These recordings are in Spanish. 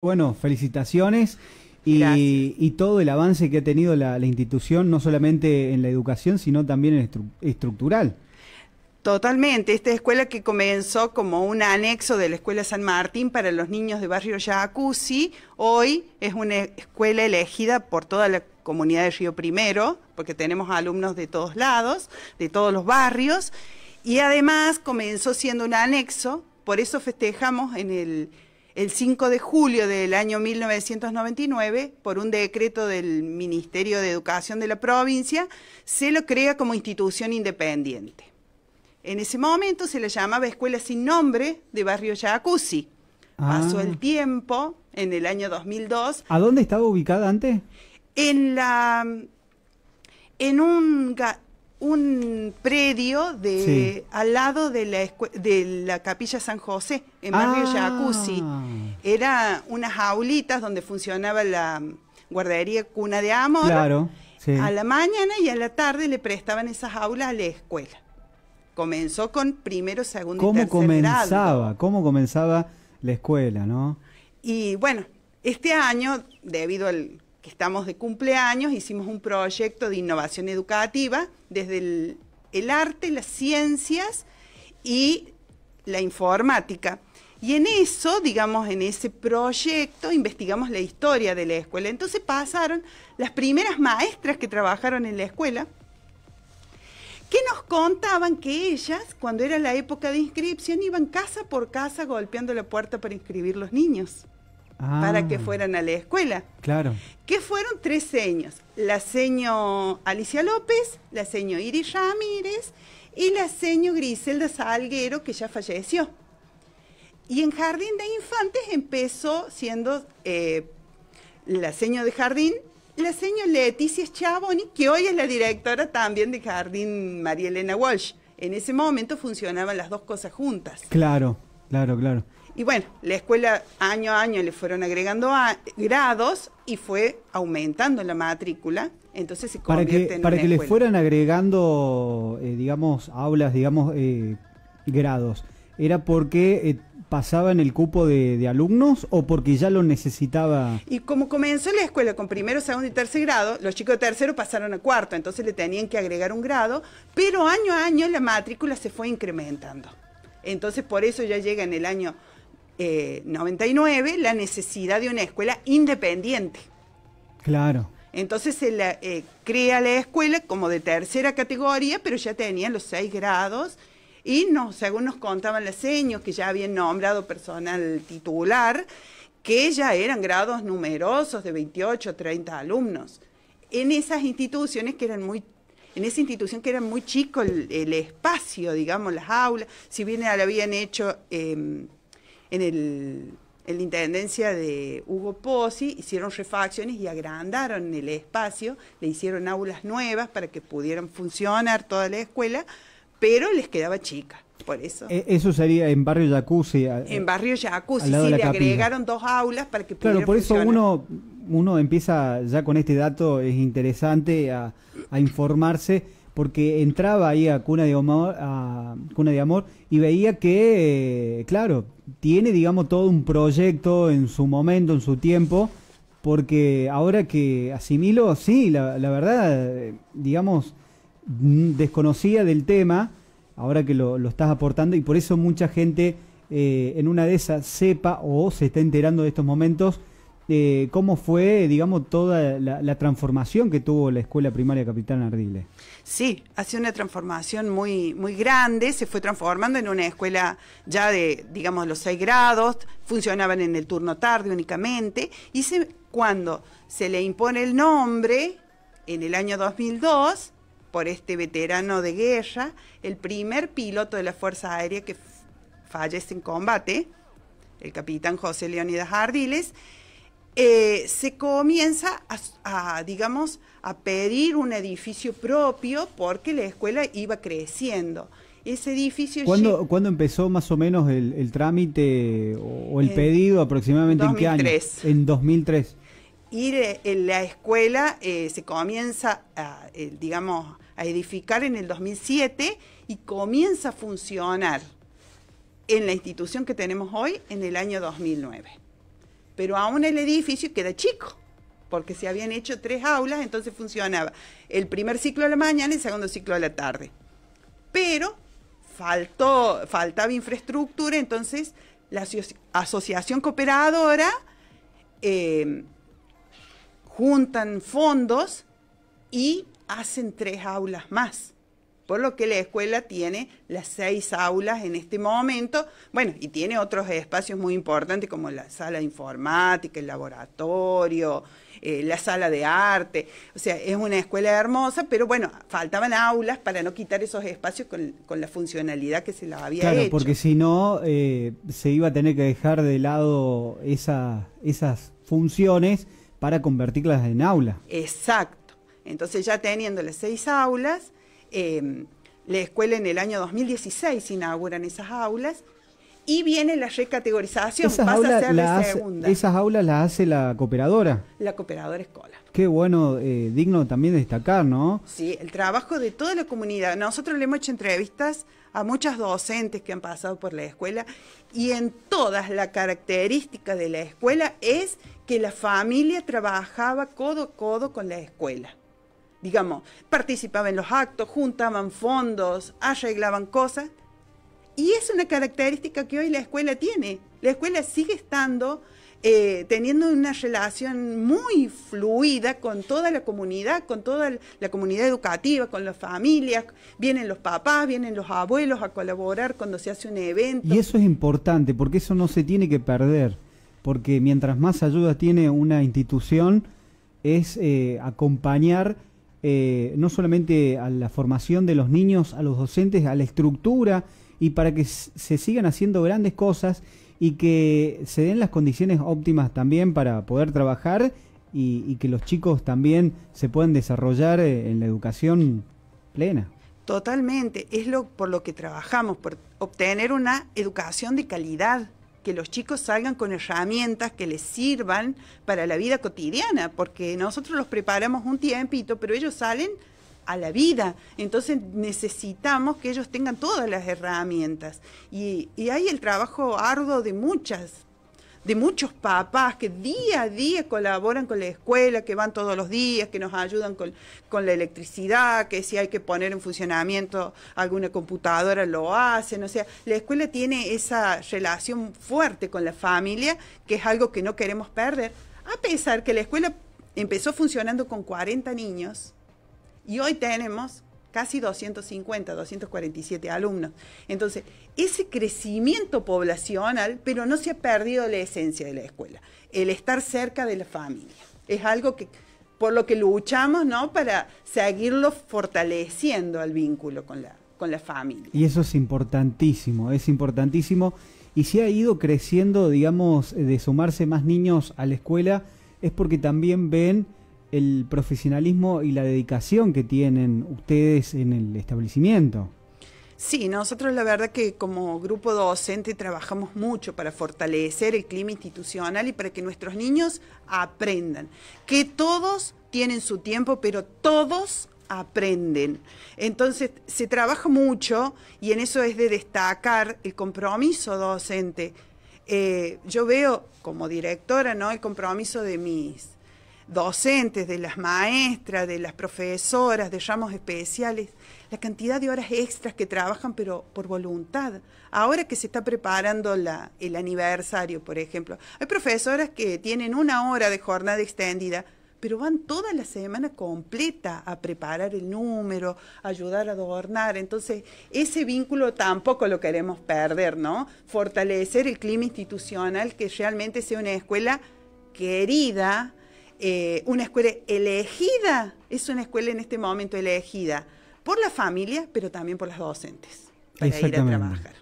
Bueno, felicitaciones y, todo el avance que ha tenido la, institución, no solamente en la educación, sino también en estructural. Totalmente, esta escuela que comenzó como un anexo de la Escuela San Martín para los niños de barrio Yacuzzi, hoy es una escuela elegida por toda la comunidad de Río Primero, porque tenemos alumnos de todos lados, de todos los barrios, y además comenzó siendo un anexo, por eso festejamos en el el 5 de julio del año 1999, por un decreto del Ministerio de Educación de la provincia, se lo crea como institución independiente. En ese momento se le llamaba Escuela Sin Nombre de Barrio Yacuzzi. Pasó el ah. tiempo, en el año 2002. ¿A dónde estaba ubicada antes? En la... En un un predio de al lado de la de la capilla San José en barrio ah. Yacuzzi era unas aulitas donde funcionaba la guardería Cuna de Amor. Claro. A la mañana y a la tarde le prestaban esas aulas a la escuela. Comenzó con primero, segundo y tercer comenzaba? ¿Cómo comenzaba la escuela, no? Y bueno, este año, debido al que estamos de cumpleaños, hicimos un proyecto de innovación educativa desde el arte, las ciencias y la informática. Y en eso, digamos, en ese proyecto, investigamos la historia de la escuela. Entonces pasaron las primeras maestras que trabajaron en la escuela, que nos contaban que ellas, cuando era la época de inscripción, iban casa por casa golpeando la puerta para inscribir los niños. para que ah. fueran a la escuela. Claro. Que fueron tres seños. La seño Alicia López, la seño Iris Ramírez y la seño Griselda Salguero, que ya falleció. Y en jardín de infantes empezó siendo eh, la señora de jardín, la señora Leticia Chaboni, que hoy es la directora también de jardín María Elena Walsh. En ese momento funcionaban las dos cosas juntas. Claro, claro, claro. Y bueno, la escuela año a año le fueron agregando grados y fue aumentando la matrícula. Entonces se para que, Para que le fueran agregando, eh, digamos, aulas, digamos, eh, grados. Era porque pasaba en el cupo de, alumnos o porque ya lo necesitaba? Y como comenzó la escuela con primero, segundo y tercer grado, los chicos de tercero pasaron a cuarto, entonces le tenían que agregar un grado, pero año a año la matrícula se fue incrementando. Entonces por eso ya llega en el año 99 eh, la necesidad de una escuela independiente. Claro. Entonces se eh, crea la escuela como de tercera categoría, pero ya tenían los seis grados y no, según nos contaban los seños que ya habían nombrado personal titular, que ya eran grados numerosos de 28, 30 alumnos. En esas instituciones que eran muy en esa institución que era muy chico el, espacio, digamos, las aulas, si bien la habían hecho em, en el la intendencia de Hugo Pozzi, hicieron refacciones y agrandaron el espacio, le hicieron aulas nuevas para que pudieran funcionar toda la escuela, pero les quedaba chica. Por eso. E, eso sería en Barrio Jacuzzi. En Barrio Jacuzzi, sí, le agregaron dos aulas para que Claro, por eso uno, uno empieza ya con este dato, es interesante a, informarse, porque entraba ahí a Cuna de Amor, a Cuna de Amor y veía que, eh, claro, tiene, digamos, todo un proyecto en su momento, en su tiempo, porque ahora que asimilo, sí, la, la verdad, eh, digamos, Mm, desconocía del tema, ahora que lo, estás aportando, y por eso mucha gente eh, en una de esas sepa o se está enterando de estos momentos eh, cómo fue, digamos, toda la, transformación que tuvo la escuela primaria Capitán Ardile. Sí, ha sido una transformación muy, muy grande, se fue transformando en una escuela ya de, digamos, los seis grados, funcionaban en el turno tarde únicamente, y cuando se le impone el nombre, en el año 2002, por este veterano de guerra, el primer piloto de la Fuerza Aérea que fallece en combate, el capitán José Leónidas Ardiles, eh, se comienza a, digamos, a pedir un edificio propio porque la escuela iba creciendo. Ese edificio... ¿Cuándo, empezó más o menos el, trámite o, el pedido aproximadamente en qué año? En 2003 ir eh, en la escuela eh, se comienza a, eh, digamos, a edificar en el 2007 y comienza a funcionar en la institución que tenemos hoy en el año 2009. Pero aún el edificio queda chico, porque se habían hecho tres aulas, entonces funcionaba el primer ciclo a la mañana y el segundo ciclo a la tarde. Pero faltó, faltaba infraestructura, entonces la asociación cooperadora juntan fondos y hacen tres aulas más. Por lo que la escuela tiene las seis aulas en este momento, bueno, y tiene otros espacios muy importantes como la sala informática, el laboratorio, eh, la sala de arte. O sea, es una escuela hermosa, pero bueno, faltaban aulas para no quitar esos espacios con, la funcionalidad que se la había claro, porque si no, eh, se iba a tener que dejar de lado esas funciones para convertirlas en aulas. Exacto. Entonces ya teniendo las seis aulas, em, la escuela en el año 2016 inauguran esas aulas y viene la recategorización. Esas pasa a ser la segunda. Esas aulas las hace la cooperadora. La cooperadora escola. Qué bueno, eh, digno también destacar, ¿no? Sí, el trabajo de toda la comunidad. Nosotros le hemos hecho entrevistas a muchas docentes que han pasado por la escuela y en todas las característica de la escuela es que la familia trabajaba codo a codo con la escuela digamos, participaba en los actos, juntaban fondos, arreglaban cosas, y es una característica que hoy la escuela tiene. La escuela sigue estando, eh, teniendo una relación muy fluida con toda la comunidad, con toda la comunidad educativa, con las familias. Vienen los papás, vienen los abuelos a colaborar cuando se hace un evento. Y eso es importante, porque eso no se tiene que perder, porque mientras más ayuda tiene una institución, es eh, acompañar eh, no solamente a la formación de los niños, a los docentes, a la estructura y para que se sigan haciendo grandes cosas y que se den las condiciones óptimas también para poder trabajar y, que los chicos también se puedan desarrollar eh, en la educación plena. Totalmente, es lo por lo que trabajamos, por obtener una educación de calidad, que los chicos salgan con herramientas que les sirvan para la vida cotidiana, porque nosotros los preparamos un tiempito, pero ellos salen a la vida. Entonces necesitamos que ellos tengan todas las herramientas. Y, hay el trabajo arduo de muchas, de muchos papás que día a día colaboran con la escuela, que van todos los días, que nos ayudan con, con la electricidad, que si hay que poner en funcionamiento alguna computadora lo hacen. O sea, la escuela tiene esa relación fuerte con la familia, que es algo que no queremos perder, a pesar que la escuela empezó funcionando con 40 niños y hoy tenemos casi 250, 247 alumnos. Entonces, ese crecimiento poblacional, pero no se ha perdido la esencia de la escuela, el estar cerca de la familia. Es algo que por lo que luchamos, ¿no? Para seguirlo fortaleciendo al vínculo con la, con la familia. Y eso es importantísimo, es importantísimo. Y si ha ido creciendo, digamos, de sumarse más niños a la escuela, es porque también ven el profesionalismo y la dedicación que tienen ustedes en el establecimiento. Sí, nosotros la verdad que como grupo docente trabajamos mucho para fortalecer el clima institucional y para que nuestros niños aprendan, que todos tienen su tiempo, pero todos aprenden. Entonces, se trabaja mucho y en eso es de destacar el compromiso docente. Eh, yo veo como directora ¿no? el compromiso de mis docentes, de las maestras, de las profesoras, de ramos especiales, la cantidad de horas extras que trabajan, pero por voluntad. Ahora que se está preparando la, el aniversario, por ejemplo, hay profesoras que tienen una hora de jornada extendida, pero van toda la semana completa a preparar el número, ayudar a adornar. Entonces, ese vínculo tampoco lo queremos perder, ¿no? Fortalecer el clima institucional, que realmente sea una escuela querida eh, una escuela elegida, es una escuela en este momento elegida por la familia, pero también por las docentes, para ir a trabajar.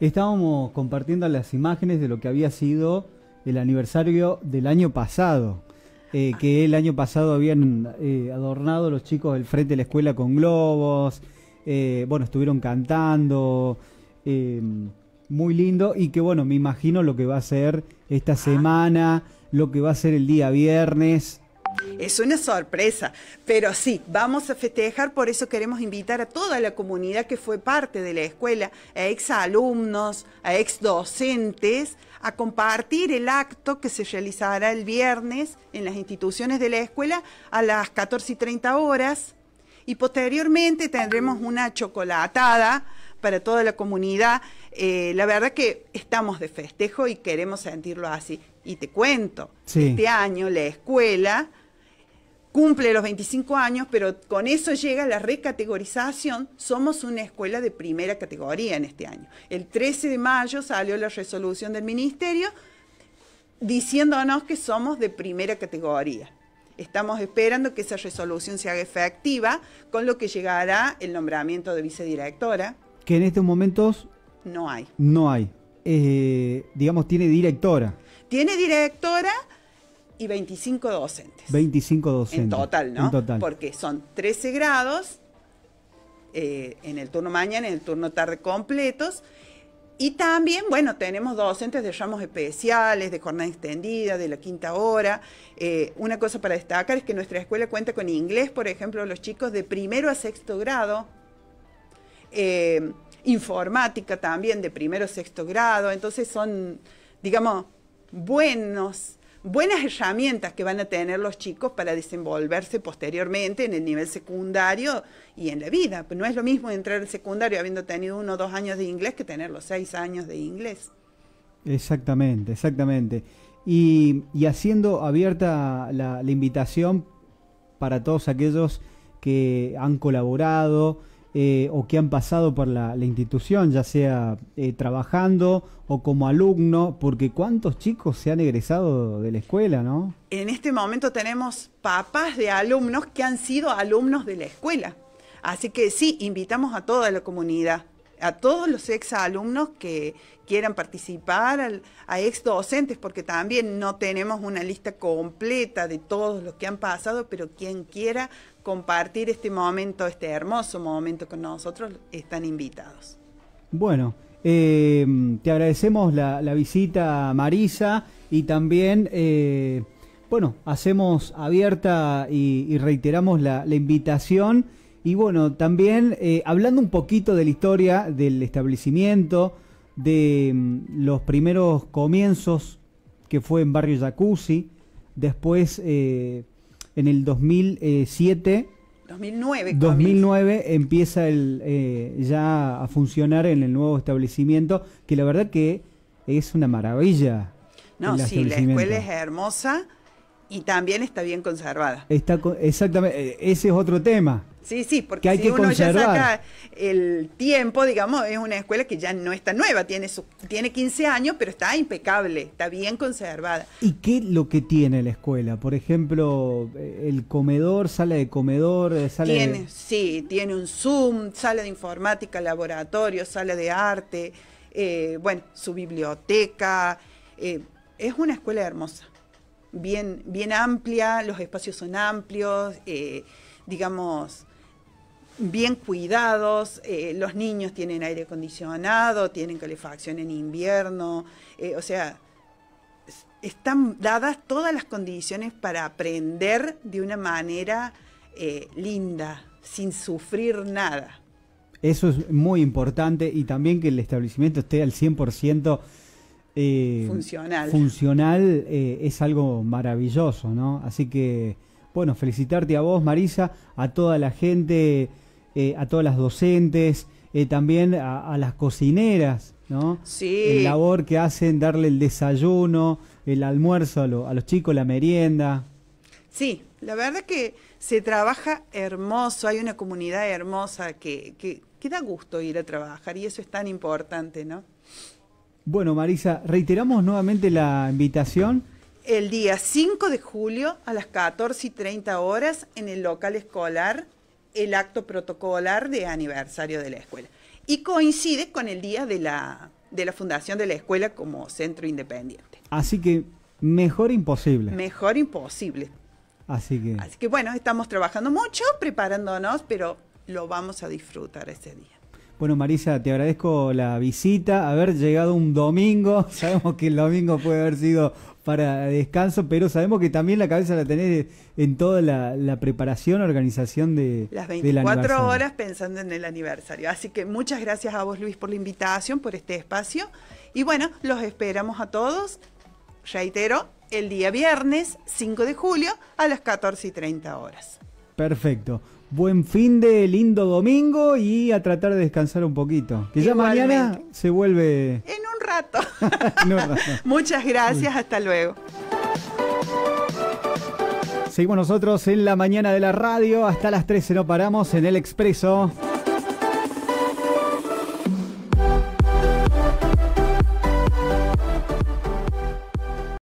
Estábamos compartiendo las imágenes de lo que había sido el aniversario del año pasado, eh, que el año pasado habían eh, adornado los chicos del frente de la escuela con globos, bueno, estuvieron cantando muy lindo y que bueno, me imagino lo que va a ser esta semana lo que va a ser el día viernes. Es una sorpresa, pero sí, vamos a festejar, por eso queremos invitar a toda la comunidad que fue parte de la escuela, a ex alumnos, a ex docentes, a compartir el acto que se realizará el viernes en las instituciones de la escuela a las 14 y 30 horas. Y posteriormente tendremos una chocolatada para toda la comunidad. Eh, la verdad que estamos de festejo y queremos sentirlo así. Y te cuento, este año la escuela cumple los 25 años, pero con eso llega la recategorización. Somos una escuela de primera categoría en este año. El 13 de mayo salió la resolución del ministerio diciéndonos que somos de primera categoría. Estamos esperando que esa resolución se haga efectiva, con lo que llegará el nombramiento de vicedirectora, que en estos momentos no hay. No hay. digamos, tiene directora. Tiene directora y 25 docentes. 25 docentes. En total, ¿no? En total. Porque son 13 grados eh, en el turno mañana, en el turno tarde completos. Y también, bueno, tenemos docentes de ramos especiales, de jornada extendida, de la quinta hora. Eh, una cosa para destacar es que nuestra escuela cuenta con inglés, por ejemplo, los chicos de primero a sexto grado eh, informática también de primero o sexto grado, entonces son, digamos, buenos, buenas herramientas que van a tener los chicos para desenvolverse posteriormente en el nivel secundario y en la vida. No es lo mismo entrar al secundario habiendo tenido uno o dos años de inglés que tener los seis años de inglés. Exactamente, exactamente. Y, haciendo abierta la invitación para todos aquellos que han colaborado, eh, o que han pasado por la, institución, ya sea eh, trabajando o como alumno, porque cuántos chicos se han egresado de la escuela, ¿no? En este momento tenemos papás de alumnos que han sido alumnos de la escuela. Así que sí, invitamos a toda la comunidad, a todos los ex alumnos que quieran participar, a ex docentes, porque también no tenemos una lista completa de todos los que han pasado, pero quien quiera compartir este momento, este hermoso momento con nosotros, están invitados. Bueno, eh, te agradecemos la, visita, Marisa, y también, eh, bueno, hacemos abierta y, reiteramos la, invitación. Y bueno, también eh, hablando un poquito de la historia del establecimiento, de mm, los primeros comienzos que fue en Barrio Jacuzzi, después en el 2007. 2009. 2009 empieza el, eh, ya a funcionar en el nuevo establecimiento, que la verdad que es una maravilla. No, sí, la escuela es hermosa y también está bien conservada. Está exactamente, eh, ese es otro tema. Sí, sí, porque si uno ya saca el tiempo, digamos, es una escuela que ya no está nueva, tiene, tiene 15 años, pero está impecable, está bien conservada. ¿Y qué lo que tiene la escuela? Por ejemplo, eh, el comedor, sala de comedor, eh, sala tiene, de... Sí, tiene un Zoom, sala de informática, laboratorio, sala de arte, eh, bueno, su biblioteca. es una escuela hermosa, bien, bien amplia, los espacios son amplios, eh, digamos bien cuidados, eh, los niños tienen aire acondicionado, tienen calefacción en invierno, eh, o sea, están dadas todas las condiciones para aprender de una manera eh, linda, sin sufrir nada. Eso es muy importante y también que el establecimiento esté al 100% funcional. Funcional es algo maravilloso, ¿no? Así que, bueno, felicitarte a vos, Marisa, a toda la gente eh, a todas las docentes, eh, también a, las cocineras, ¿no? Sí. El labor que hacen, darle el desayuno, el almuerzo a, los chicos, la merienda. Sí, la verdad que se trabaja hermoso, hay una comunidad hermosa que, que, que da gusto ir a trabajar y eso es tan importante, ¿no? Bueno, Marisa, reiteramos nuevamente la invitación. El día 5 de julio a las 14 y 30 horas en el local escolar el acto protocolar de aniversario de la escuela. Y coincide con el día de la, de la fundación de la escuela como centro independiente. Así que mejor imposible. Mejor imposible. Así que. Así que bueno, estamos trabajando mucho, preparándonos, pero lo vamos a disfrutar ese día. Bueno, Marisa, te agradezco la visita, haber llegado un domingo. Sabemos que el domingo puede haber sido para descanso, pero sabemos que también la cabeza la tenés en toda la, preparación, organización de las 24 horas pensando en el aniversario. Así que muchas gracias a vos, Luis, por la invitación, por este espacio. Y bueno, los esperamos a todos. Reitero, el día viernes 5 de julio a las 14 y 30 horas. Perfecto. Buen fin de lindo domingo y a tratar de descansar un poquito. Que ya mañana se vuelve. En un rato. Muchas gracias, hasta luego. Seguimos nosotros en la mañana de la radio, hasta las 13 no paramos en el expreso.